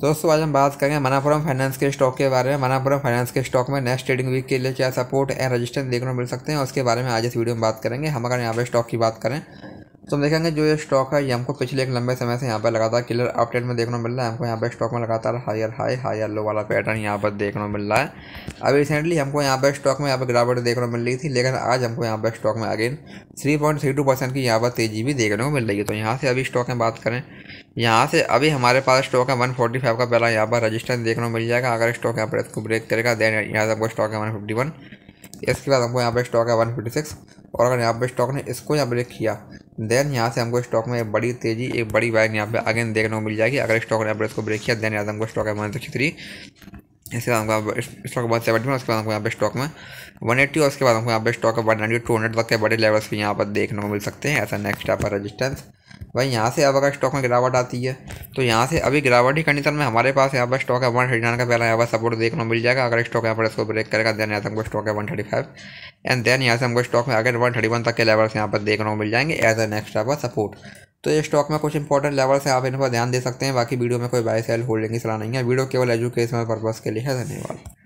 तो दोस्तों आज हम बात करेंगे मनापुरम फाइनेंस के स्टॉक के बारे में मनापुरम फाइनेंस के स्टॉक में नेक्स्ट ट्रेडिंग वीक के लिए क्या सपोर्ट एंड रेजिस्टेंस देखने को मिल सकते हैं उसके बारे में आज इस वीडियो में बात करेंगे हम अगर यहाँ पर स्टॉक की बात करें तो हम देखेंगे जो ये स्टॉक है ये हमको पिछले एक लंबे समय से यहाँ पर लगातार क्लियर अपडेट में देखने को मिल रहा है हमको यहाँ पर स्टॉक में लगातार हायर हाई हायर लो वाला पैटर्न यहाँ पर देखने को मिल रहा है अभी रिसेंटली हमको यहाँ पर स्टॉक में यहाँ पर गिरावट देखने को मिल रही थी लेकिन आज हमको यहाँ पर स्टॉक में again three point three two percent की यहाँ पर तेजी भी देखने को मिल रही है तो यहाँ से अभी स्टॉक में बात करें यहाँ से अभी हमारे पास स्टॉक है 145 का पहला यहाँ पर रजिस्टेंस देखने को मिल जाएगा अगर स्टॉक यहाँ पर इसको ब्रेक करेगा देन यहाँ से आपको स्टॉक है वन फिफ्टी वन इसके बाद हमको यहाँ पर स्टॉक है वन फिफ्टी सिक्स और अगर यहाँ पर स्टॉक ने इसको यहाँ ब्रेक किया देन यहाँ से हमको स्टॉक में एक बड़ी तेज़ी एक बड़ी बाइक यहाँ पर अगेन देखने को मिल जाएगी अगर स्टॉक ने यहाँ पर इसको ब्रेक किया देन यहाँ से हमको स्टॉक है वन थ्री इसके बाद हमको स्टॉक वन सेवेंटी उसके बाद हमको यहाँ पर स्टॉक में वन एट्टी और उसके बाद हमको यहाँ पे stock one ninety two hundred तक के बड़े लेवल्स भी यहाँ पर देखने को मिल सकते हैं ऐसा नेक्स्ट यहाँ पर रजिस्टेंस भाई यहाँ से अब अगर स्टॉक में गिरावट आती है तो यहाँ से अभी गिरावट ही कंडीशन में हमारे पास यहाँ पर स्टॉक है वन थर्टी नाइन का पहला यहाँ पर सपोर्ट देखने को मिल जाएगा अगर स्टॉक यहाँ पर इसको ब्रेक करेगा देन यहाँ से हमको स्टॉक है one thirty five and then यहाँ से हमको स्टॉक में अगर वन थर्टी वन तक के लेवल्स यहाँ पर देखने को मिल जाएंगे एज ए नेक्स्ट यहाँ पर सपोर्ट तो ये स्टॉक में कुछ इंपॉर्टेंट लेवल्स है आप इन पर ध्यान दे सकते हैं बाकी वीडियो में कोई बाय सेल होल्डिंग की सलाह नहीं है वीडियो केवल एजुकेशनल पर्पज़ के लिए है धन्यवाद